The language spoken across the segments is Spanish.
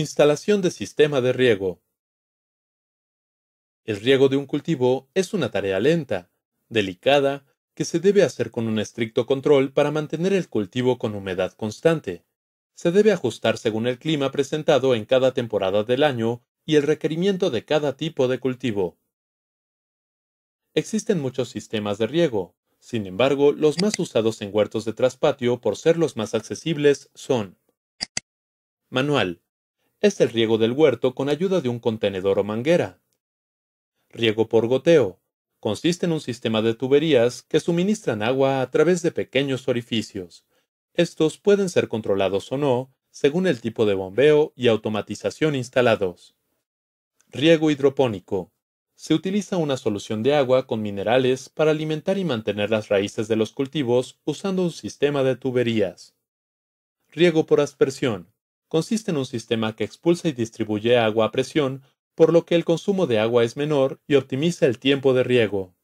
Instalación de sistema de riego. El riego de un cultivo es una tarea lenta, delicada, que se debe hacer con un estricto control para mantener el cultivo con humedad constante. Se debe ajustar según el clima presentado en cada temporada del año y el requerimiento de cada tipo de cultivo. Existen muchos sistemas de riego, sin embargo, los más usados en huertos de traspatio por ser los más accesibles son Manual, es el riego del huerto con ayuda de un contenedor o manguera. Riego por goteo. Consiste en un sistema de tuberías que suministran agua a través de pequeños orificios. Estos pueden ser controlados o no, según el tipo de bombeo y automatización instalados. Riego hidropónico. Se utiliza una solución de agua con minerales para alimentar y mantener las raíces de los cultivos usando un sistema de tuberías. Riego por aspersión consiste en un sistema que expulsa y distribuye agua a presión, por lo que el consumo de agua es menor y optimiza el tiempo de riego.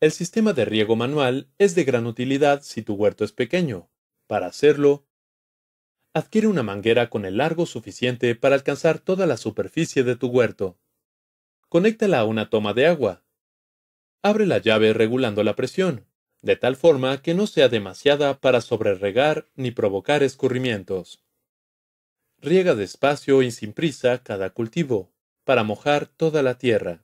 El sistema de riego manual es de gran utilidad si tu huerto es pequeño. Para hacerlo, adquiere una manguera con el largo suficiente para alcanzar toda la superficie de tu huerto. Conéctala a una toma de agua. Abre la llave regulando la presión de tal forma que no sea demasiada para sobreregar ni provocar escurrimientos. Riega despacio y sin prisa cada cultivo, para mojar toda la tierra.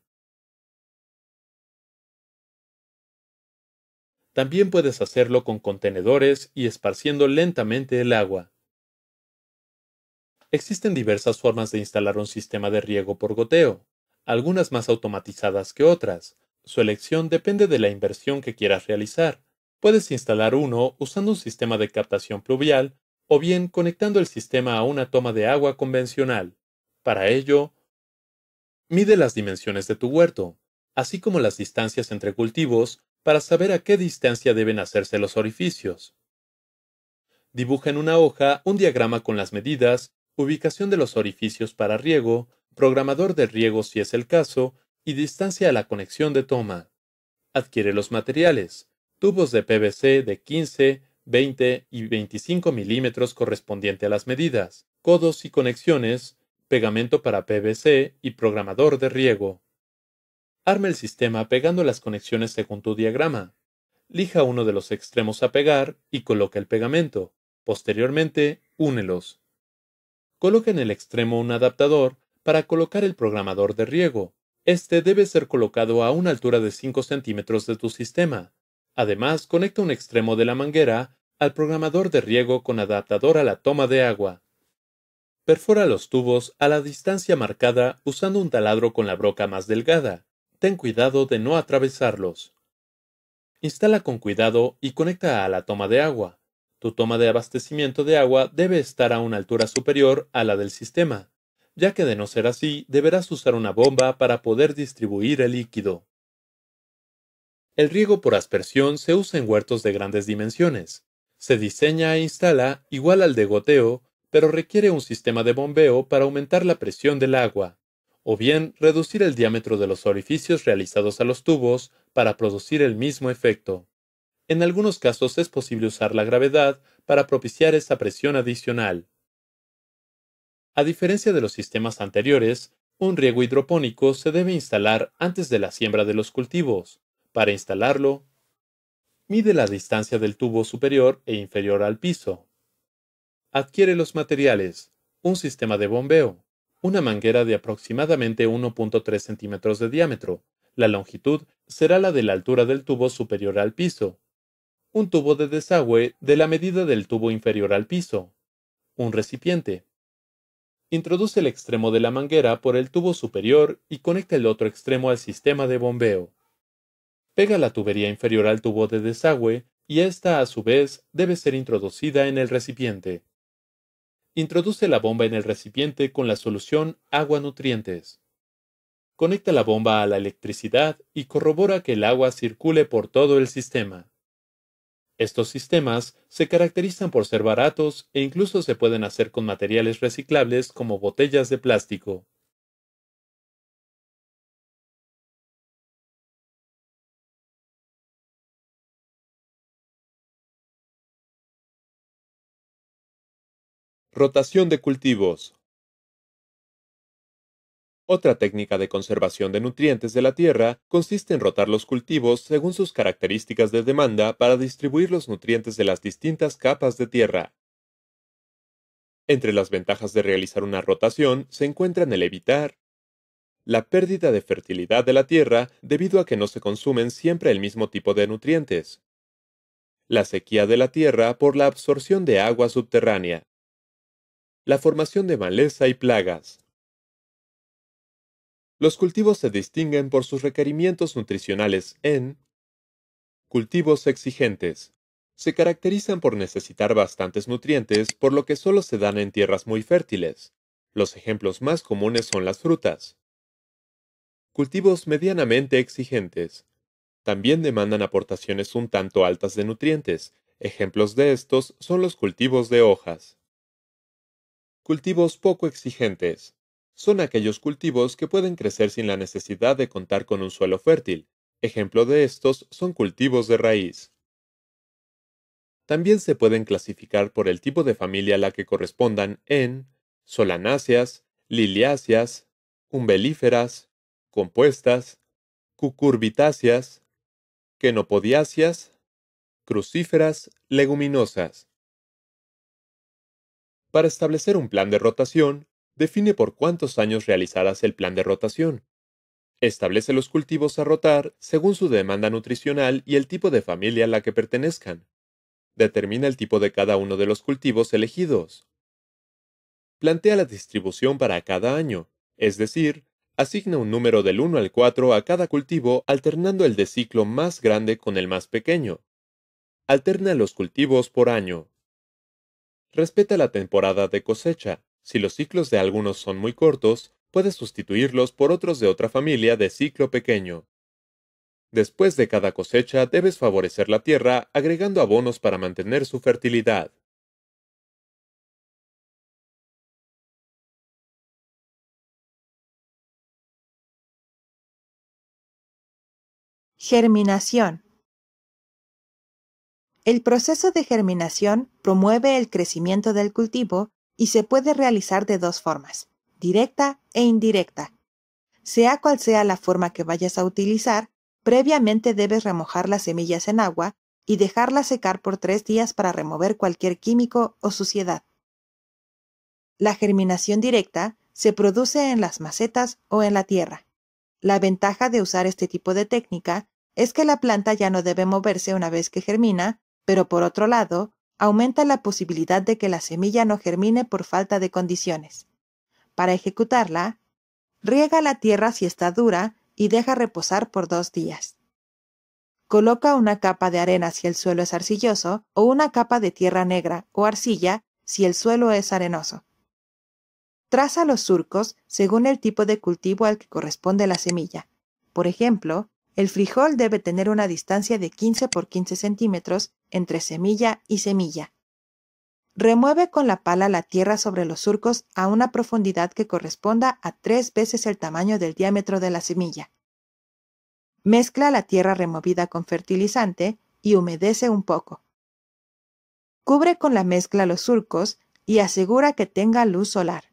También puedes hacerlo con contenedores y esparciendo lentamente el agua. Existen diversas formas de instalar un sistema de riego por goteo, algunas más automatizadas que otras, su elección depende de la inversión que quieras realizar. Puedes instalar uno usando un sistema de captación pluvial o bien conectando el sistema a una toma de agua convencional. Para ello, mide las dimensiones de tu huerto, así como las distancias entre cultivos para saber a qué distancia deben hacerse los orificios. Dibuja en una hoja un diagrama con las medidas, ubicación de los orificios para riego, programador de riego si es el caso, y distancia a la conexión de toma. Adquiere los materiales, tubos de PVC de 15, 20 y 25 milímetros correspondiente a las medidas, codos y conexiones, pegamento para PVC y programador de riego. Arme el sistema pegando las conexiones según tu diagrama. Lija uno de los extremos a pegar y coloca el pegamento. Posteriormente, únelos. Coloca en el extremo un adaptador para colocar el programador de riego, este debe ser colocado a una altura de 5 centímetros de tu sistema. Además, conecta un extremo de la manguera al programador de riego con adaptador a la toma de agua. Perfora los tubos a la distancia marcada usando un taladro con la broca más delgada. Ten cuidado de no atravesarlos. Instala con cuidado y conecta a la toma de agua. Tu toma de abastecimiento de agua debe estar a una altura superior a la del sistema ya que de no ser así, deberás usar una bomba para poder distribuir el líquido. El riego por aspersión se usa en huertos de grandes dimensiones. Se diseña e instala igual al de goteo, pero requiere un sistema de bombeo para aumentar la presión del agua, o bien reducir el diámetro de los orificios realizados a los tubos para producir el mismo efecto. En algunos casos es posible usar la gravedad para propiciar esa presión adicional. A diferencia de los sistemas anteriores, un riego hidropónico se debe instalar antes de la siembra de los cultivos. Para instalarlo, mide la distancia del tubo superior e inferior al piso. Adquiere los materiales, un sistema de bombeo, una manguera de aproximadamente 1.3 centímetros de diámetro. La longitud será la de la altura del tubo superior al piso. Un tubo de desagüe de la medida del tubo inferior al piso. Un recipiente, Introduce el extremo de la manguera por el tubo superior y conecta el otro extremo al sistema de bombeo. Pega la tubería inferior al tubo de desagüe y ésta a su vez debe ser introducida en el recipiente. Introduce la bomba en el recipiente con la solución agua nutrientes. Conecta la bomba a la electricidad y corrobora que el agua circule por todo el sistema. Estos sistemas se caracterizan por ser baratos e incluso se pueden hacer con materiales reciclables como botellas de plástico. Rotación de cultivos. Otra técnica de conservación de nutrientes de la tierra consiste en rotar los cultivos según sus características de demanda para distribuir los nutrientes de las distintas capas de tierra. Entre las ventajas de realizar una rotación se encuentran el evitar la pérdida de fertilidad de la tierra debido a que no se consumen siempre el mismo tipo de nutrientes, la sequía de la tierra por la absorción de agua subterránea, la formación de maleza y plagas, los cultivos se distinguen por sus requerimientos nutricionales en cultivos exigentes. Se caracterizan por necesitar bastantes nutrientes, por lo que solo se dan en tierras muy fértiles. Los ejemplos más comunes son las frutas. Cultivos medianamente exigentes. También demandan aportaciones un tanto altas de nutrientes. Ejemplos de estos son los cultivos de hojas. Cultivos poco exigentes son aquellos cultivos que pueden crecer sin la necesidad de contar con un suelo fértil. Ejemplo de estos son cultivos de raíz. También se pueden clasificar por el tipo de familia a la que correspondan en solanáceas, liliáceas, umbelíferas, compuestas, cucurbitáceas, quenopodiáceas, crucíferas, leguminosas. Para establecer un plan de rotación, define por cuántos años realizarás el plan de rotación. Establece los cultivos a rotar según su demanda nutricional y el tipo de familia a la que pertenezcan. Determina el tipo de cada uno de los cultivos elegidos. Plantea la distribución para cada año, es decir, asigna un número del 1 al 4 a cada cultivo alternando el de ciclo más grande con el más pequeño. Alterna los cultivos por año. Respeta la temporada de cosecha, si los ciclos de algunos son muy cortos, puedes sustituirlos por otros de otra familia de ciclo pequeño. Después de cada cosecha debes favorecer la tierra agregando abonos para mantener su fertilidad. Germinación. El proceso de germinación promueve el crecimiento del cultivo y se puede realizar de dos formas, directa e indirecta. Sea cual sea la forma que vayas a utilizar, previamente debes remojar las semillas en agua y dejarlas secar por tres días para remover cualquier químico o suciedad. La germinación directa se produce en las macetas o en la tierra. La ventaja de usar este tipo de técnica es que la planta ya no debe moverse una vez que germina, pero por otro lado, aumenta la posibilidad de que la semilla no germine por falta de condiciones. Para ejecutarla, riega la tierra si está dura y deja reposar por dos días. Coloca una capa de arena si el suelo es arcilloso o una capa de tierra negra o arcilla si el suelo es arenoso. Traza los surcos según el tipo de cultivo al que corresponde la semilla. Por ejemplo, el frijol debe tener una distancia de 15 por 15 centímetros entre semilla y semilla. Remueve con la pala la tierra sobre los surcos a una profundidad que corresponda a tres veces el tamaño del diámetro de la semilla. Mezcla la tierra removida con fertilizante y humedece un poco. Cubre con la mezcla los surcos y asegura que tenga luz solar.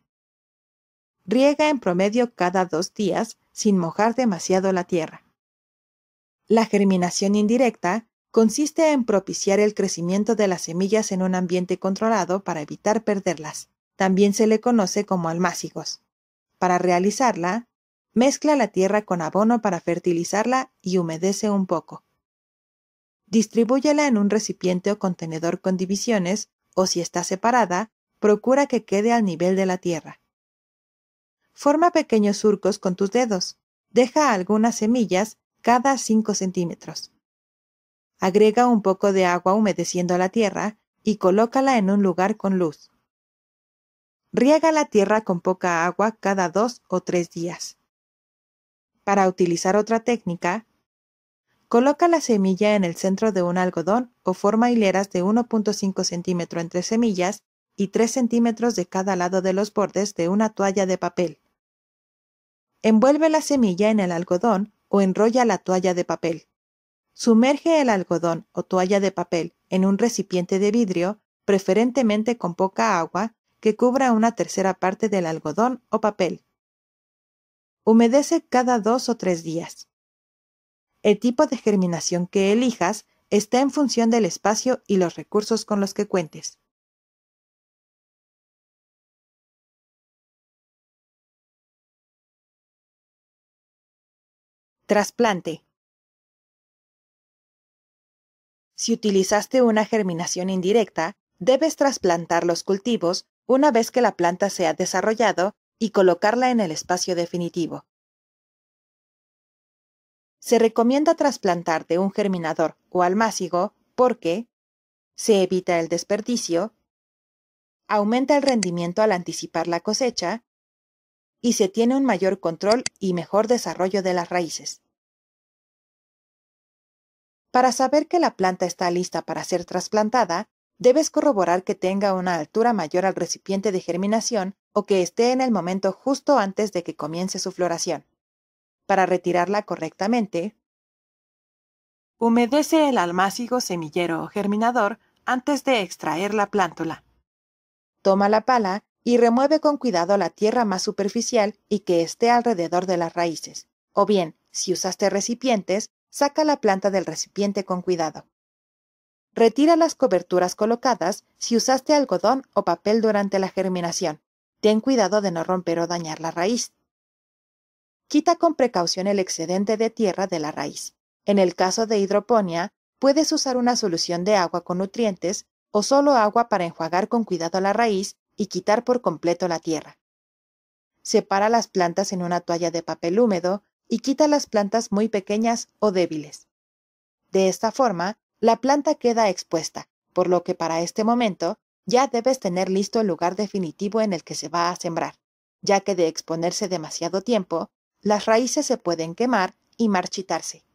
Riega en promedio cada dos días sin mojar demasiado la tierra. La germinación indirecta consiste en propiciar el crecimiento de las semillas en un ambiente controlado para evitar perderlas. También se le conoce como almácigos. Para realizarla, mezcla la tierra con abono para fertilizarla y humedece un poco. Distribúyela en un recipiente o contenedor con divisiones, o si está separada, procura que quede al nivel de la tierra. Forma pequeños surcos con tus dedos. Deja algunas semillas cada 5 centímetros. Agrega un poco de agua humedeciendo la tierra y colócala en un lugar con luz. Riega la tierra con poca agua cada dos o tres días. Para utilizar otra técnica, coloca la semilla en el centro de un algodón o forma hileras de 1.5 centímetro entre semillas y 3 centímetros de cada lado de los bordes de una toalla de papel. Envuelve la semilla en el algodón o enrolla la toalla de papel. Sumerge el algodón o toalla de papel en un recipiente de vidrio, preferentemente con poca agua, que cubra una tercera parte del algodón o papel. Humedece cada dos o tres días. El tipo de germinación que elijas está en función del espacio y los recursos con los que cuentes. Trasplante. Si utilizaste una germinación indirecta, debes trasplantar los cultivos una vez que la planta se ha desarrollado y colocarla en el espacio definitivo. Se recomienda trasplantar de un germinador o almácigo porque se evita el desperdicio, aumenta el rendimiento al anticipar la cosecha y se tiene un mayor control y mejor desarrollo de las raíces. Para saber que la planta está lista para ser trasplantada, debes corroborar que tenga una altura mayor al recipiente de germinación o que esté en el momento justo antes de que comience su floración. Para retirarla correctamente, humedece el almácigo semillero o germinador antes de extraer la plántula. Toma la pala y remueve con cuidado la tierra más superficial y que esté alrededor de las raíces. O bien, si usaste recipientes, saca la planta del recipiente con cuidado. Retira las coberturas colocadas si usaste algodón o papel durante la germinación. Ten cuidado de no romper o dañar la raíz. Quita con precaución el excedente de tierra de la raíz. En el caso de hidroponía, puedes usar una solución de agua con nutrientes o solo agua para enjuagar con cuidado la raíz y quitar por completo la tierra. Separa las plantas en una toalla de papel húmedo y quita las plantas muy pequeñas o débiles. De esta forma, la planta queda expuesta, por lo que para este momento ya debes tener listo el lugar definitivo en el que se va a sembrar, ya que de exponerse demasiado tiempo, las raíces se pueden quemar y marchitarse.